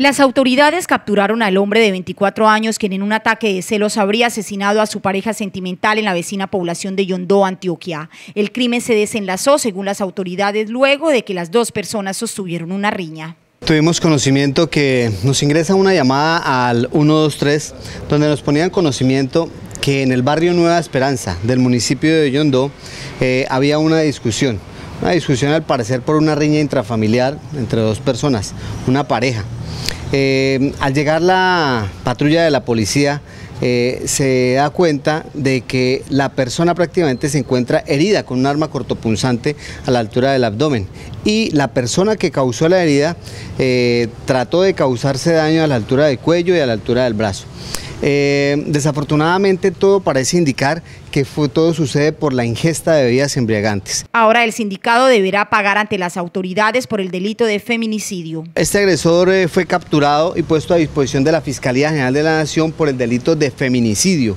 Las autoridades capturaron al hombre de 24 años quien en un ataque de celos habría asesinado a su pareja sentimental en la vecina población de Yondó, Antioquia. El crimen se desenlazó, según las autoridades, luego de que las dos personas sostuvieron una riña. Tuvimos conocimiento que nos ingresa una llamada al 123 donde nos ponían conocimiento que en el barrio Nueva Esperanza del municipio de Yondó eh, había una discusión una discusión al parecer por una riña intrafamiliar entre dos personas, una pareja. Eh, al llegar la patrulla de la policía, eh, se da cuenta de que la persona prácticamente se encuentra herida con un arma cortopunzante a la altura del abdomen y la persona que causó la herida eh, trató de causarse daño a la altura del cuello y a la altura del brazo. Eh, desafortunadamente todo parece indicar que fue, todo sucede por la ingesta de bebidas embriagantes. Ahora el sindicado deberá pagar ante las autoridades por el delito de feminicidio. Este agresor eh, fue capturado y puesto a disposición de la Fiscalía General de la Nación por el delito de feminicidio.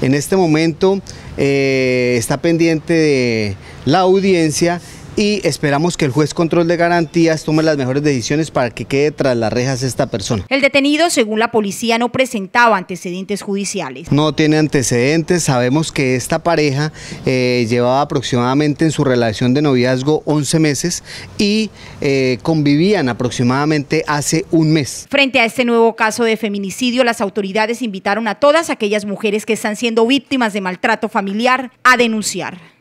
En este momento eh, está pendiente de la audiencia y esperamos que el juez control de garantías tome las mejores decisiones para que quede tras las rejas esta persona. El detenido, según la policía, no presentaba antecedentes judiciales. No tiene antecedentes, sabemos que esta pareja eh, llevaba aproximadamente en su relación de noviazgo 11 meses y eh, convivían aproximadamente hace un mes. Frente a este nuevo caso de feminicidio, las autoridades invitaron a todas aquellas mujeres que están siendo víctimas de maltrato familiar a denunciar.